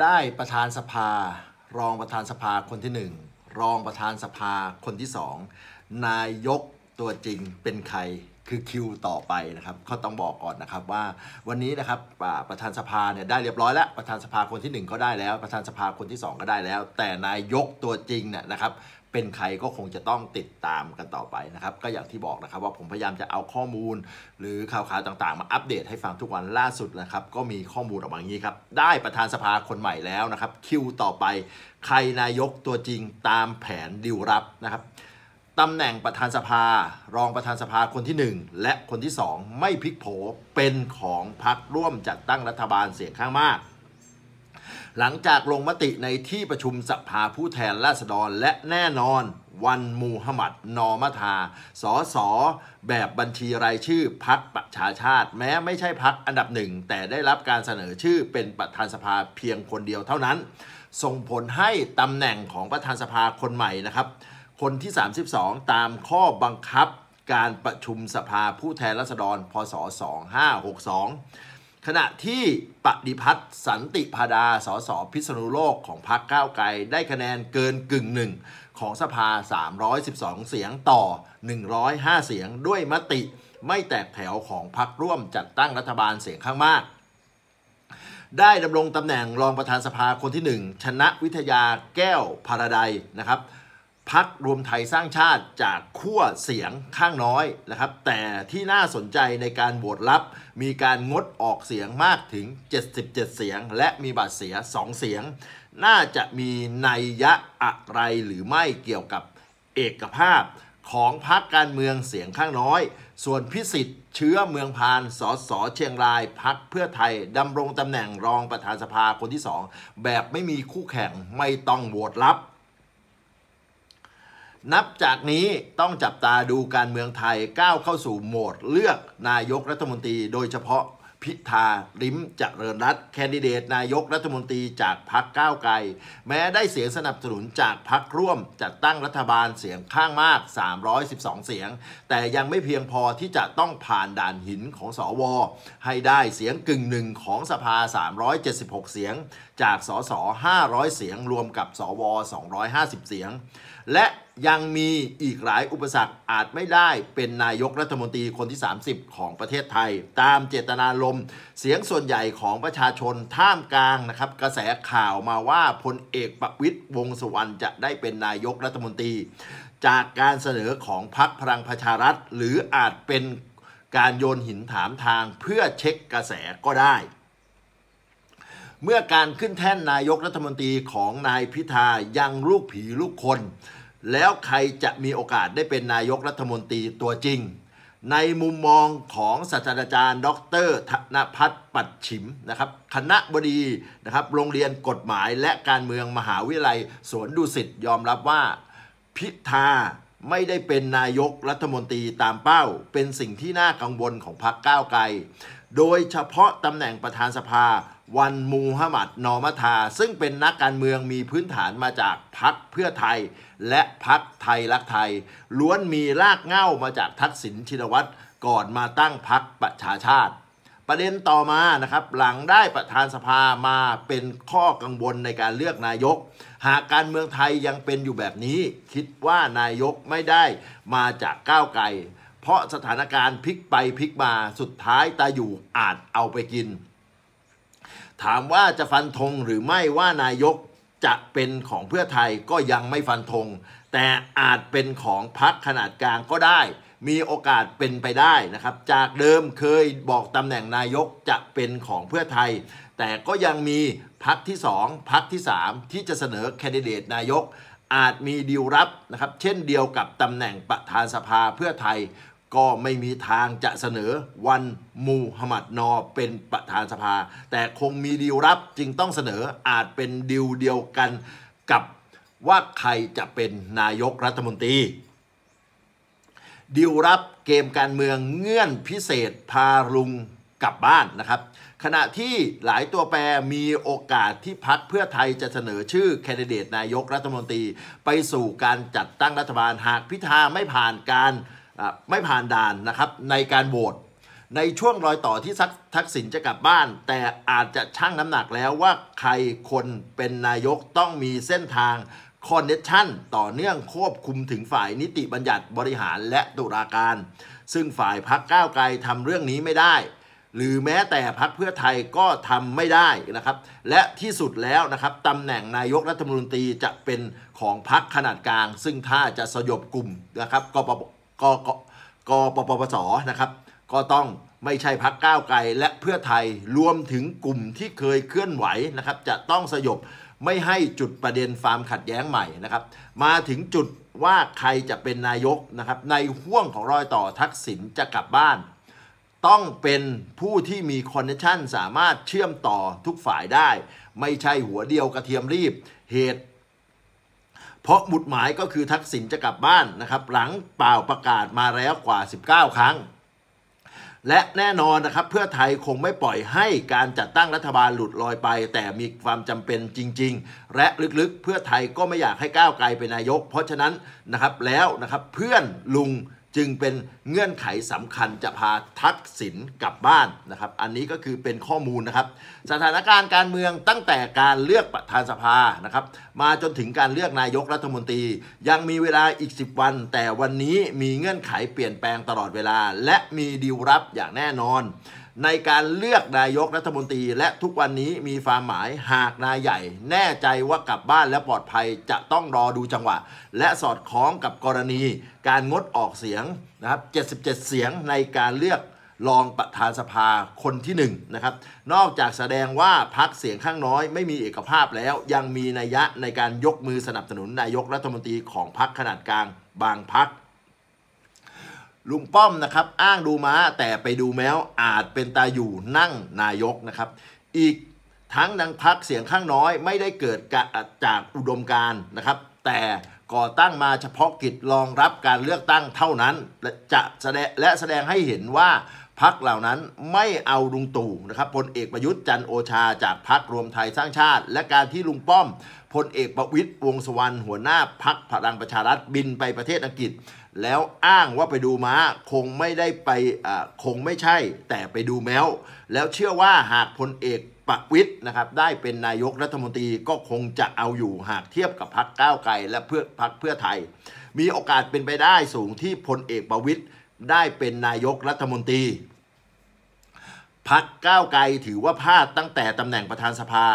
ได้ประธานสภารองประธานสภาคนที่หนึ่งรองประธานสภาคนที่สองนายกตัวจริงเป็นใครคือคิวต่อไปนะครับเขาต้องบอกก่อนนะครับว่าวันนี้นะครับประธานสภาเนี่ยได้เรียบร้อยแล้วประธานสภาคนที่ 1 ก็ได้แล้ว ประธานสภาคนที่ 2 ก็ได้แล้ว แต่นายกตัวจริงเนี่ยนะครับเป็นใครก็คงจะต้องติดตามกันต่อไปนะครับ ก็อย่างที่บอกนะครับว่าผมพยายามจะเอาข้อมูลหรือข่าวข่าวต่างๆ มาอัปเดตให้ฟังทุกวันล่าสุดนะครับก็มีข้อมูลออกมาอย่างนี้ครับ ได้ประธานสภาคนใหม่แล้วนะครับคิวต่อไปใครนายกตัวจริงตามแผนดิวรับนะครับตำแหน่งประธานสภารองประธานสภาคนที่ 1 และคนที่ 2 ไม่พลิกโผเป็นของพรรคร่วมจัดตั้งรัฐบาลเสียงข้างมากหลังจากลงมติในที่ประชุมสภาผู้แทนราษฎรและแน่นอน วันมูฮัมหมัด นอมาทาสอสอแบบบัญชีรายชื่อพักประชาชาติ แม้ไม่ใช่พักอันดับหนึ่ง แต่ได้รับการเสนอชื่อเป็นประธานสภาเพียงคนเดียวเท่านั้น ส่งผลให้ตำแหน่งของประธานสภาคนใหม่นะครับ คนที่ 32 ตามข้อบังคับการประชุมสภาผู้แทนราษฎรพศ2562ขณะที่ปฏิพัฒน์สันติพาดาสสพิษณุโลก ของพรรคก้าวไกล ได้คะแนนเกินกึ่งหนึ่ง ของสภา 312 เสียงต่อ 105 เสียงด้วยมติ ไม่แตกแถวของพรรคร่วมจัดตั้งรัฐบาลเสียงข้างมาก ได้ดำรงตำแหน่งรองประธานสภาคนที่1ชนะวิทยาแก้วพาราไดนะครับพักรวมไทยสร้างชาติจากขั้วเสียงข้างน้อยนะครับ แต่ที่น่าสนใจในการโหวตรับ มีการงดออกเสียงมากถึง 77 เสียง และมีบาดเสีย 2 เสียง น่าจะมีนัยยะ อะไร หรือไม่เกี่ยวกับเอกภาพ ของพักการเมืองเสียงข้างน้อย ส่วนพิสิทธิ์เชื้อเมืองพานสสเชียงราย พักเพื่อไทยดำรงตำแหน่งรองประธานสภาคนที่สองแบบไม่มีคู่แข่งไม่ต้องโหวตรับนับจากนี้ต้องจับตาดูการเมืองไทยก้าวเข้าสู่โหมดเลือกนายกรัฐมนตรี โดยเฉพาะพิธาลิมจเจริญรัตแคนดิเดตนายกรัฐมนตรีจากพรรคก้าวไกล แม้ได้เสียงสนับสนุนจากพรรคร่วมจัดตั้งรัฐบาลเสียงข้างมาก 312 เสียง แต่ยังไม่เพียงพอที่จะต้องผ่านด่านหินของสอวอให้ได้เสียงกึ่งหนึ่งของสภา 376 เสียงจากสส500เสียงรวมกับสวอ250เสียงและยังมีอีกหลายอุปสรรคอาจไม่ได้เป็นนายกรัฐมนตรีคนที่ 30 ของประเทศไทย ตามเจตนารมณ์เสียงส่วนใหญ่ของประชาชนท่ามกลางนะครับ กระแสข่าวมาว่าพลเอกประวิตยวงสุวรรณจะได้เป็นนายกรัฐมนตรี จากการเสนอของพรรคพลังประชารัฐ หรืออาจเป็นการโยนหินถามทางเพื่อเช็คกระแสก็ได้ เมื่อการขึ้นแท่นนายกรัฐมนตรีของนายพิธายังลูกผีลูกคนแล้วใครจะมีโอกาสได้เป็นนายกรัฐมนตรีตัวจริง ในมุมมองของศาสตราจารย์ ดรธนพัฒน์ปัดฉิมนะครับ คณะบดีนะครับโรงเรียนกฎหมายและการเมืองมหาวิทยาลัย สวนดุสิตยอมรับว่าพิธาไม่ได้เป็นนายกรัฐมนตรีตามเป้า เป็นสิ่งที่น่ากังวลของพรรคก้าวไกล โดยเฉพาะตำแหน่งประธานสภาวันมูฮัมหมัดนอมัทาซึ่งเป็นนักการเมืองมีพื้นฐานมาจากพักเพื่อไทย และพักไทยรักไทย ล้วนมีรากเหง้ามาจากทักษิณชินวัตรก่อนมาตั้งพักประชาชาติ ประเด็นต่อมานะครับหลังได้ประธานสภามาเป็นข้อกังวลในการเลือกนายก หากการเมืองไทยยังเป็นอยู่แบบนี้ คิดว่านายกไม่ได้มาจากก้าวไกล เพราะสถานการณ์พลิกไปพลิกมา สุดท้ายตาอยู่อาจเอาไปกินถามว่าจะฟันธงหรือไม่ว่านายกจะเป็นของเพื่อไทยก็ยังไม่ฟันธง แต่อาจเป็นของพักขนาดกลางก็ได้ มีโอกาสเป็นไปได้นะครับจากเดิมเคยบอกตำแหน่งนายกจะเป็นของเพื่อไทย แต่ก็ยังมีพักที่ 2พักที่3ที่จะเสนอแคนดิเดตนายกอาจมีดีลรับนะครับ เช่นเดียวกับตำแหน่งประธานสภาเพื่อไทยก็ไม่มีทางจะเสนอวันมูฮัมหมัดนอเป็นประธานสภา แต่คงมีดีลรับจึงต้องเสนออาจเป็นดีลเดียวกันกับว่าใครจะเป็นนายกรัฐมนตรีดีลรับเกมการเมืองเงื่อนพิเศษพาลุงกลับบ้านนะครับ ขณะที่หลายตัวแปรมีโอกาสที่พักเพื่อไทยจะเสนอชื่อแคนดิเดตนายกรัฐมนตรีไปสู่การจัดตั้งรัฐบาลหากพิธาไม่ผ่านการไม่ผ่านด่านนะครับ ในการโหวตในช่วงรอยต่อที่ทักษิณจะกลับบ้าน แต่อาจจะชั่งน้ำหนักแล้วว่าใครคนเป็นนายกต้องมีเส้นทางคอนเนคชั่นต่อเนื่องควบคุมถึงฝ่ายนิติบัญญัติบริหารและตุลาการ ซึ่งฝ่ายพักก้าวไกลทำเรื่องนี้ไม่ได้ หรือแม้แต่พักเพื่อไทยก็ทำไม่ได้นะครับ และที่สุดแล้วนะครับตำแหน่งนายกรัฐมนตรีจะเป็นของพักขนาดกลาง ซึ่งถ้าจะสยบกลุ่มนะครับกปกกกปปปส นะครับ ก็ต้องไม่ใช่พักก้าวไกลและเพื่อไทย รวมถึงกลุ่มที่เคยเคลื่อนไหวนะครับ จะต้องสยบไม่ให้จุดประเด็นฟาร์มขัดแย้งใหม่นะครับ มาถึงจุดว่าใครจะเป็นนายกนะครับ ในห่วงของรอยต่อทักษิณจะกลับบ้าน ต้องเป็นผู้ที่มีคอนเนคชันสามารถเชื่อมต่อทุกฝ่ายได้ ไม่ใช่หัวเดียวกระเทียมรีบเหตุเพราะบมุดหมายก็คือทักษิณจะกลับบ้านนะครับ หลังเปล่าประกาศมาแล้วกว่า 19 ครั้ง และแน่นอนนะครับเพื่อไทยคงไม่ปล่อยให้การจัดตั้งรัฐบาลหลุดลอยไป แต่มีความจำเป็นจริง ๆ และลึกๆเพื่อไทยก็ไม่อยากให้ก้าวไกลเป็นนายก เพราะฉะนั้นนะครับแล้วนะครับเพื่อนลุงจึงเป็นเงื่อนไขสำคัญจะพาทักษิณกลับบ้านนะครับ อันนี้ก็คือเป็นข้อมูลนะครับ สถานการณ์การเมืองตั้งแต่การเลือกประธานสภานะครับมาจนถึงการเลือกนายกรัฐมนตรี ยังมีเวลาอีก 10 วัน แต่วันนี้มีเงื่อนไขเปลี่ยนแปลงตลอดเวลา และมีดีลรับอย่างแน่นอนในการเลือกนายกรัฐมนตรีและทุกวันนี้มีฟาร์มหมายหากนายใหญ่ แน่ใจว่ากลับบ้านและปลอดภัยจะต้องรอดูจังหวะ และสอดคล้องกับกรณี การงดออกเสียงนะครับ 77 เสียงในการเลือกรองประธานสภาคนที่1นนะครับนอกจากแสดงว่าพักเสียงข้างน้อย ไม่มีเอกภาพแล้วยังมีนัยยะ ในการยกมือสนับสนุนนายกรัฐมนตรีของพักขนาดกลางบางพักลุงป้อมนะครับอ้างดูม้าแต่ไปดูแมวอาจเป็นตาอยู่นั่งนายกนะครับ อีกทั้งดังพักเสียงข้างน้อย ไม่ได้เกิดจากอุดมการนะครับ แต่ก่อตั้งมาเฉพาะกิจรองรับการเลือกตั้งเท่านั้นและจะแสดงและแสดงให้เห็นว่าพักเหล่านั้นไม่เอาลุงตู่นะครับพลเอกประยุทธ์จันโอชาจากพักรวมไทยสร้างชาติ และการที่ลุงป้อมพลเอกประวิตยวงสวรรณหัวหน้าพักพลังประชารัฐบินไปประเทศอังกฤษแล้วอ้างว่าไปดูม้าคงไม่ได้ไปคงไม่ใช่แต่ไปดูแมวแล้วเชื่อว่าหากพลเอกประวิทย์นะครับได้เป็นนายกรัฐมนตรีก็คงจะเอาอยู่หากเทียบกับพรรคก้าวไกลและเพื่อพรรคเพื่อไทย มีโอกาสเป็นไปได้สูงที่พลเอกประวิทย์ได้เป็นนายกรัฐมนตรีพรรคก้าวไกลถือว่าพลาดตั้งแต่ตำแหน่งประธานสภา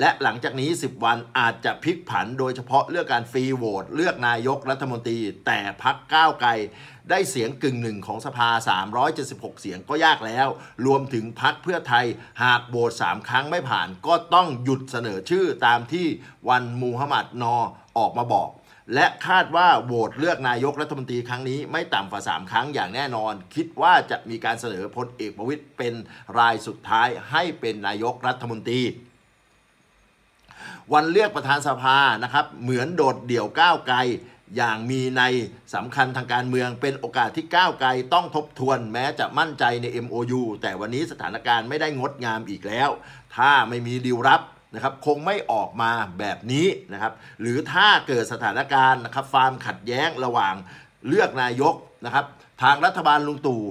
และหลังจากนี้ 10 วันอาจจะพลิกผัน โดยเฉพาะเรื่องการฟรีโหวตเลือกนายกรัฐมนตรี แต่พักก้าวไกล ได้เสียงกึ่งหนึ่งของสภา 376 เสียงก็ยากแล้ว รวมถึงพักเพื่อไทยหากโหวต3ครั้งไม่ผ่าน ก็ต้องหยุดเสนอชื่อตามที่วันมูฮัมหมัดนอออกมาบอก และคาดว่าโหวตเลือกนายกรัฐมนตรีครั้งนี้ไม่ต่ำกว่า 3 ครั้งอย่างแน่นอน คิดว่าจะมีการเสนอพลเอกประวิตยเป็นรายสุดท้ายให้เป็นนายกรัฐมนตรีวันเลือกประธานสภานะครับ เหมือนโดดเดี่ยวก้าวไกล อย่างมีในสำคัญทางการเมืองเป็นโอกาสที่ก้าวไกล ต้องทบทวนแม้จะมั่นใจใน MOU แต่วันนี้สถานการณ์ไม่ได้งดงามอีกแล้ว ถ้าไม่มีดีลรับนะครับคงไม่ออกมาแบบนี้นะครับ หรือถ้าเกิดสถานการณ์นะครับ ฟาร์มขัดแย้งระหว่างเลือกนายกนะครับ ทางรัฐบาลลุงตู่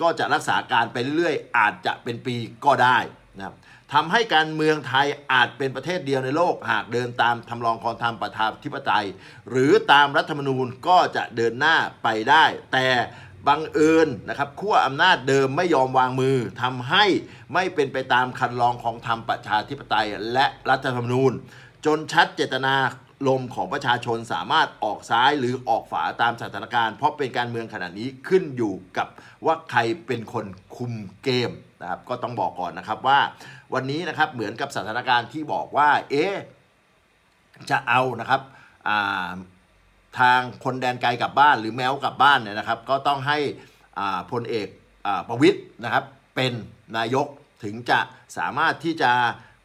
ก็จะรักษาการไปเรื่อยๆอาจจะเป็นปีก็ได้นะครับทำให้การเมืองไทยอาจเป็นประเทศเดียวในโลก หากเดินตามทำรองคอนธรรมประชาธิปไตย หรือตามรัฐธรรมนูญก็จะเดินหน้าไปได้ แต่บังเอิญนะครับขั้วอำนาจเดิมไม่ยอมวางมือทำให้ไม่เป็นไปตามคันลองของธรรมประชาธิปไตย และรัฐธรรมนูญ จนชัดเจตนาลมของประชาชนสามารถออกซ้ายหรือออกฝาตามสถานการณ์ เพราะเป็นการเมืองขนาดนี้ขึ้นอยู่กับว่าใครเป็นคนคุมเกมนะครับก็ต้องบอกก่อนนะครับว่า วันนี้นะครับเหมือนกับสถานการณ์ที่บอกว่าเอ๊จะเอานะครับทางคนแดนไกลกลับบ้านหรือแมวกลับบ้านเนี่ยนะครับ ก็ต้องให้พลเอกประวิทย์นะครับเป็นนายกถึงจะสามารถที่จะ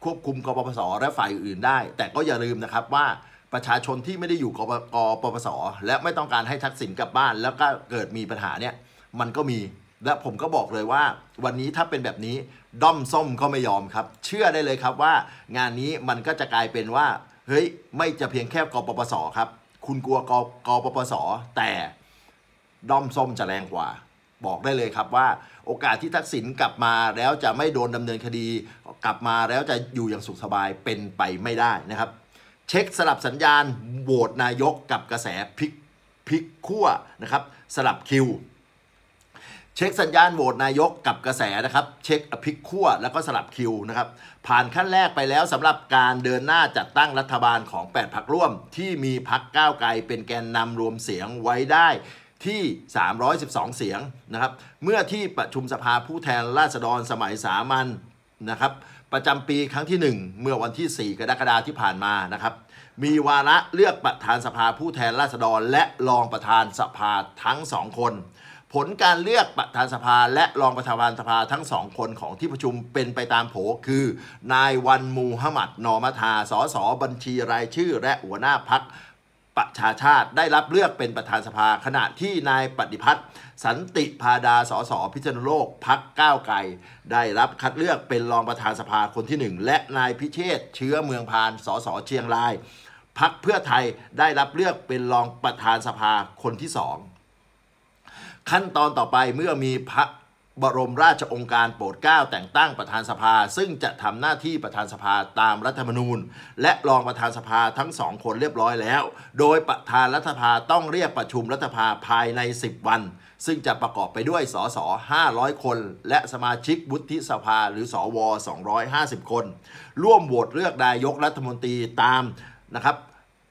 ควบคุมกปพศและฝ่ายอื่นได้ แต่ก็อย่าลืมนะครับว่าประชาชนที่ไม่ได้อยู่กกปปส และไม่ต้องการให้ทักษิณกลับบ้าน แล้วก็เกิดมีปัญหาเนี่ยมันก็มี และผมก็บอกเลยว่า วันนี้ถ้าเป็นแบบนี้ด้อมส้มก็ไม่ยอมครับ เชื่อได้เลยครับว่างานนี้มันก็จะกลายเป็นว่า เฮ้ย ไม่จะเพียงแค่กปปสครับ คุณกลัวกกปปสแต่ด้อมส้มจะแรงกว่า บอกได้เลยครับว่า โอกาสที่ทักษิณกลับมาแล้วจะไม่โดนดำเนินคดีกลับมาแล้วจะอยู่อย่างสุขสบายเป็นไปไม่ได้นะครับเช็คสลับสัญญาณโหวตนายกกับกระแสพลิกพลิกขั้วนะครับสลับคิว เช็คสัญญาณโหวตนายกกับกระแสนะครับ เช็คพลิกขั้วแล้วก็สลับคิวนะครับผ่านขั้นแรกไปแล้วสำหรับการเดินหน้าจัดตั้งรัฐบาลของ 8พักร่วม ที่มีพักก้าวไกลเป็นแกนนำรวมเสียงไว้ได้ที่ 312 เสียงนะครับ เมื่อที่ประชุมสภาผู้แทนราษฎรสมัยสามัญนนะครับประจำปีครั้งที่ 1 เมื่อวันที่ 4 กรกฎาคมที่ผ่านมานะครับ มีวาระเลือกประธานสภาผู้แทนราษฎรและรองประธานสภาทั้งสองคน ผลการเลือกประธานสภาและรองประธานสภาทั้งสองคนของที่ประชุมเป็นไปตามโผคือ นายวันมูฮัมหมัดนอมัธาสอสบัญชีรายชื่อและหัวหน้าพักประชาชาติได้รับเลือกเป็นประธานสภาขณะที่นายปฏิพัฒน์สันติพาดาสสพิจารณโลกพักก้าวไกลได้รับคัดเลือกเป็นรองประธานสภาคนที่1และนายพิเชษเชื้อเมืองพานสสเชียงรายพักเพื่อไทยได้รับเลือกเป็นรองประธานสภาคนที่สองขั้นตอนต่อไปเมื่อมีพักบรมราชองค์การโปรดเกล้าแต่งตั้งประธานสภา ซึ่งจะทำหน้าที่ประธานสภาตามรัฐธรรมนูญ และรองประธานสภาทั้งสองคนเรียบร้อยแล้ว โดยประธานรัฐสภาต้องเรียกประชุมรัฐสภาภายใน 10 วันซึ่งจะประกอบไปด้วยสส500 คน และสมาชิกวุฒิสภาหรือสอว250 คน ร่วมโหวตเลือกนายกรัฐมนตรีตามนะครับ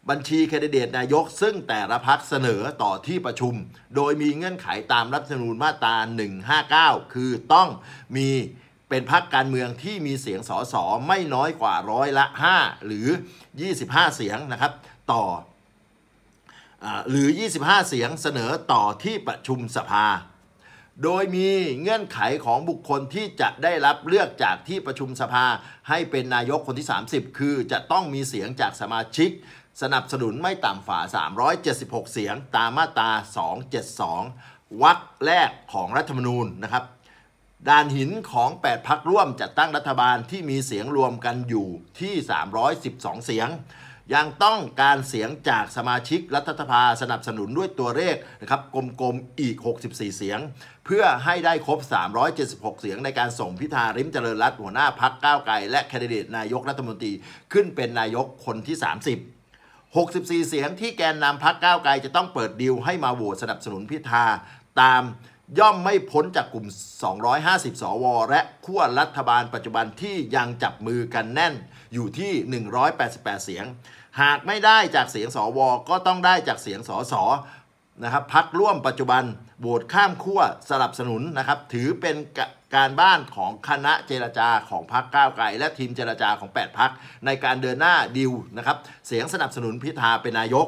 บัญชีแคนดิเดตนายกซึ่งแต่ละพักเสนอต่อที่ประชุมโดยมีเงื่อนไขตามรัฐธรรมนูญมาตรา 159 คือต้องมีเป็นพักการเมืองที่มีเสียงสอสอไม่น้อยกว่าร้อยละ 5 หรือ 25 เสียงนะครับต่อหรือ 25 เสียงเสนอต่อที่ประชุมสภา โดยมีเงื่อนไขของบุคคลที่จะได้รับเลือกจากที่ประชุมสภาให้เป็นนายกคนที่ 30 คือจะต้องมีเสียงจากสมาชิกสนับสนุนไม่ต่ำฝ่า376 เสียงตามมาตรา272วรรคแรกของรัฐธรรมนูญนะครับด่านหินของ 8พักร่วมจัดตั้งรัฐบาลที่มีเสียงรวมกันอยู่ที่ 312 เสียง ยังต้องการเสียงจากสมาชิกรัฐสภาสนับสนุนด้วยตัวเลขนะครับกลมๆอีก 64 เสียง เพื่อให้ได้ครบ 376 เสียงในการส่งพิธาริมเจริญรัตหัวหน้าพักก้าวไกลและแคนดิเดตนายกรัฐมนตรีขึ้นเป็นนายกคนที่ 30 64 เสียงที่แกนนำพรรคก้าวไกลจะต้องเปิดดิวให้มาโหวตสนับสนุนพิธาตามย่อมไม่พ้นจากกลุ่ม 250 สว และขั้วรัฐบาลปัจจุบันที่ยังจับมือกันแน่นอยู่ที่ 188 เสียง หากไม่ได้จากเสียงสว ก็ต้องได้จากเสียงสสนะครับพักร่วมปัจจุบันโหวตข้ามขั้วสนับสนุนนะครับถือเป็นการบ้านของคณะเจรจาของพรรคก้าวไกลและทีมเจรจาของ 8พักในการเดินหน้าดิวนะครับเสียงสนับสนุนพิธาเป็นนายก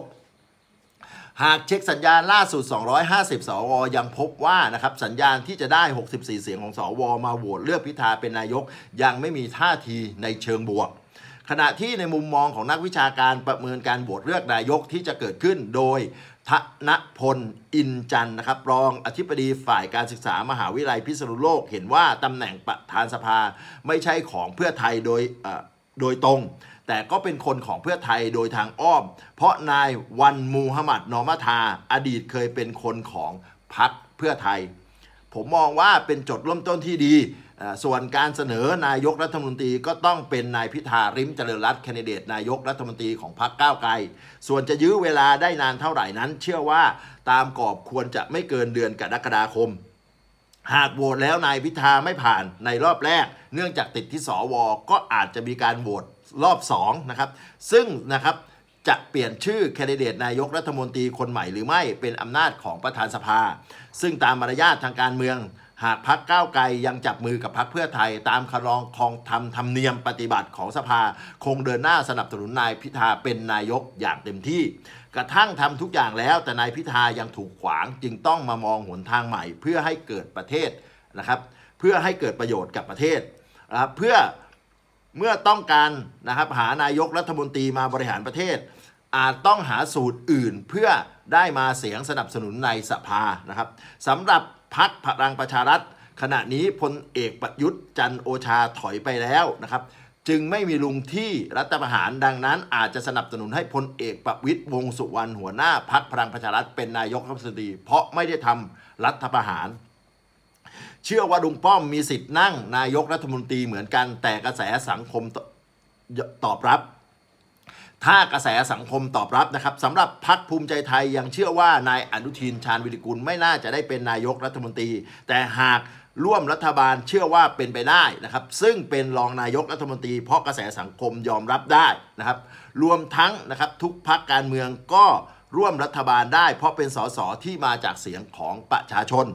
หากเช็คสัญญาณล่าสุด250สวยังพบว่านะครับสัญญาณที่จะได้ 64 เสียงของสวมาโหวตเลือกพิธาเป็นนายก ยังไม่มีท่าทีในเชิงบวก ขณะที่ในมุมมองของนักวิชาการประเมินการโหวตเลือกนายกที่จะเกิดขึ้นโดยธนพล อินจันนะครับ รองอธิบดีฝ่ายการศึกษามหาวิทยาลัยพิษณุโลกเห็นว่าตำแหน่งประธานสภาไม่ใช่ของเพื่อไทยโดยโดยตรง แต่ก็เป็นคนของเพื่อไทยโดยทางอ้อม เพราะนายวันมูฮัมหมัด นอมาทา อดีตเคยเป็นคนของพรรคเพื่อไทย ผมมองว่าเป็นจดเริ่มต้นที่ดีส่วนการเสนอนายกรัฐมนตรีก็ต้องเป็นนายพิธา ริมเจริญรัตน์แคนดิเดตนายกรัฐมนตรีของพรรคก้าวไกล ส่วนจะยื้อเวลาได้นานเท่าไหร่นั้นเชื่อว่าตามกรอบควรจะไม่เกินเดือนกรกฎาคม หากโหวตแล้วนายพิธาไม่ผ่านในรอบแรกเนื่องจากติดที่สวก็อาจจะมีการโหวตรอบ2นะครับซึ่งนะครับจะเปลี่ยนชื่อแคนดิเดตนายกรัฐมนตรีคนใหม่หรือไม่เป็นอำนาจของประธานสภา ซึ่งตามมารยาททางการเมืองหากพักก้าวไกล ยังจับมือกับพักเพื่อไทย ตามคารองคองทำธรรมเนียมปฏิบัติของสภาคงเดินหน้าสนับสนุนนายพิธาเป็นนายกอย่างเต็มที่ กระทั่งทำทุกอย่างแล้ว แต่นายพิธายังถูกขวางจึงต้องมามองหนทางใหม่เพื่อให้เกิดประเทศนะครับ เพื่อให้เกิดประโยชน์กับประเทศนะครับเพื่อเมื่อต้องการนะครับหานายกรัฐมนตรีมาบริหารประเทศ อาจต้องหาสูตรอื่นเพื่อได้มาเสียงสนับสนุนในสภานะครับสำหรับพักพลังประชารัฐขณะนี้พลเอกประยุทธ์จันโอชาถอยไปแล้วนะครับ จึงไม่มีลุงที่รัฐประหารดังนั้นอาจจะสนับสนุนให้พลเอกประวิตยวงสุวรรณ หัวหน้าพักพลังประชารัฐเป็นนายกรัฐมนตรีเพราะไม่ได้ทำรัฐประหาร เชื่อว่าลุงป้อมมีสิทธิ์นั่ง นายกรัฐมนตรีเหมือนกันแต่กระแสสังคมตอบรับถ้ากระแสสังคมตอบรับนะครับสำหรับพักภูมิใจไทยยังเชื่อว่านายอนุทินชาญวิริกุลไม่น่าจะได้เป็นนายกรัฐมนตรี แต่หากร่วมรัฐบาลเชื่อว่าเป็นไปได้นะครับซึ่งเป็นรองนายกรัฐมนตรีเพราะกระแสสังคมยอมรับได้นะครับรวมทั้งนะครับทุกพักการเมืองก็ร่วมรัฐบาลได้เพราะเป็นสสที่มาจากเสียงของประชาชน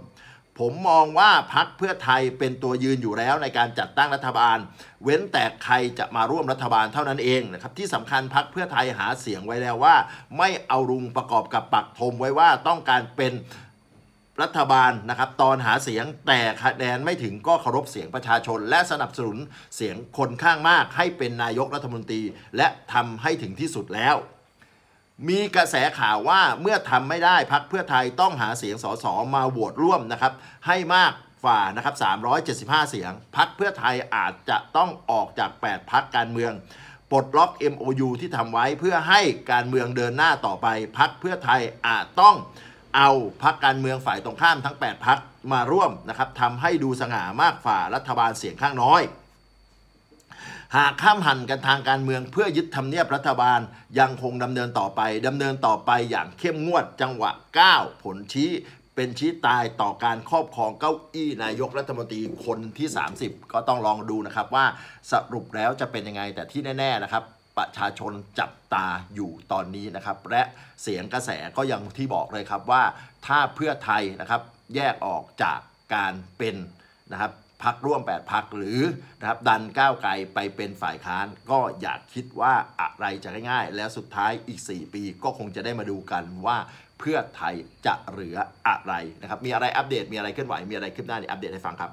ผมมองว่าพักเพื่อไทยเป็นตัวยืนอยู่แล้วในการจัดตั้งรัฐบาล เว้นแต่ใครจะมาร่วมรัฐบาลเท่านั้นเองนะครับที่สำคัญพักเพื่อไทยหาเสียงไว้แล้วว่า ไม่เอารุงประกอบกับปักธมไว้ว่าต้องการเป็นรัฐบาลนะครับตอนหาเสียงแต่คะแนนไม่ถึงก็เคารพเสียงประชาชนและสนับสนุนเสียงคนข้างมากให้เป็นนายกรัฐมนตรี และทำให้ถึงที่สุดแล้วมีกระแสข่าวว่าเมื่อทำไม่ได้พักเพื่อไทยต้องหาเสียงสสมาโหวตร่วมนะครับให้มากฝ่านะครับ 375 เสียง พักเพื่อไทยอาจจะต้องออกจาก 8 พักการเมืองปลดล็อก MOU ที่ทำไว้เพื่อให้การเมืองเดินหน้าต่อไปพักเพื่อไทยอาจต้องเอาพักการเมืองฝ่ายตรงข้ามทั้ง 8 พักมาร่วมนะครับทำให้ดูสง่ามากฝ่ารัฐบาลเสียงข้างน้อยหากข้ามหันกันทางการเมือง เพื่อยึดทำเนียบรัฐบาลยังคงดำเนินต่อไปดำเนินต่อไปอย่างเข้มงวด จังหวะ 9 ผลชี้ เป็นชี้ตายต่อการครอบครองเก้าอี้นายกรัฐมนตรีคนที่ 30 ก็ต้องลองดูนะครับ ว่าสรุปแล้วจะเป็นยังไง แต่ที่แน่ ๆนะครับ ประชาชนจับตาอยู่ตอนนี้นะครับ และเสียงกระแสก็ยังที่บอกเลยครับว่าถ้าเพื่อไทยนะครับแยกออกจากการเป็นนะครับพักร่วม 8พักหรือนะครับดันก้าวไกลไปเป็นฝ่ายค้านก็อยากคิดว่าอะไรจะง่ายๆแล้วสุดท้ายอีก 4 ปีก็คงจะได้มาดูกันว่าเพื่อไทยจะเหลืออะไรนะครับ มีอะไรอัปเดตมีอะไรเคลื่อนไหว มีอะไรขึ้นหน้าอัปเดตให้ฟังครับ